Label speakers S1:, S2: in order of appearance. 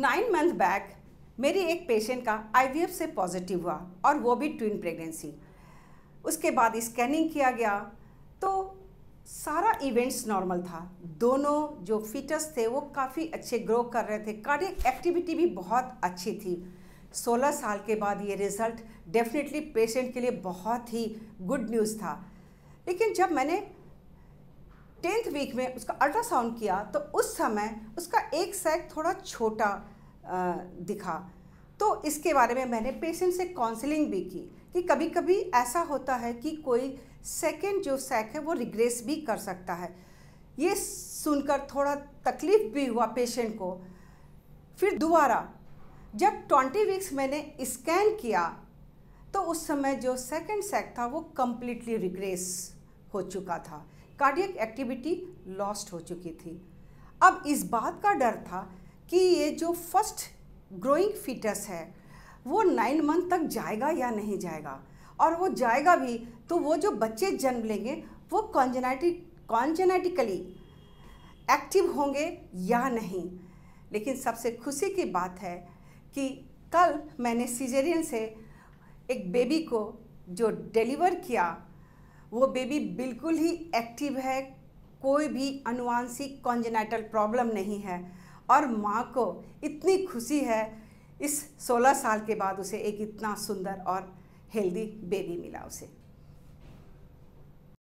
S1: nine month back मेरी एक patient का आईवीएफ से पॉजिटिव हुआ और वो भी ट्विन प्रेगनेंसी उसके बाद स्कैनिंग किया गया तो सारा इवेंट्स नॉर्मल था दोनों जो फीटर्स थे वो काफ़ी अच्छे ग्रो कर रहे थे कार्डिक एक्टिविटी भी बहुत अच्छी थी 16 साल के बाद ये रिज़ल्ट डेफिनेटली पेशेंट के लिए बहुत ही गुड न्यूज़ था लेकिन जब मैंने टेंथ वीक में उसका अल्ट्रासाउंड किया तो उस समय उसका एक सैक थोड़ा छोटा दिखा तो इसके बारे में मैंने पेशेंट से काउंसलिंग भी की कि कभी कभी ऐसा होता है कि कोई सेकेंड जो सैक है वो रिग्रेस भी कर सकता है ये सुनकर थोड़ा तकलीफ भी हुआ पेशेंट को फिर दोबारा जब ट्वेंटी वीक्स मैंने स्कैन किया तो उस समय जो सेकेंड सैक था वो कम्प्लीटली रिग्रेस हो चुका था कार्डियक एक्टिविटी लॉस्ट हो चुकी थी अब इस बात का डर था कि ये जो फर्स्ट ग्रोइंग फीटस है वो नाइन मंथ तक जाएगा या नहीं जाएगा और वो जाएगा भी तो वो जो बच्चे जन्म लेंगे वो कॉन्जेनाइटिक कॉन्जेनेटिकली एक्टिव होंगे या नहीं लेकिन सबसे खुशी की बात है कि कल मैंने सीजेरियन से एक बेबी को जो डिलीवर किया वो बेबी बिल्कुल ही एक्टिव है कोई भी अनुवांशिक कॉन्जेनाइटल प्रॉब्लम नहीं है और माँ को इतनी खुशी है इस 16 साल के बाद उसे एक इतना सुंदर और हेल्दी बेबी मिला उसे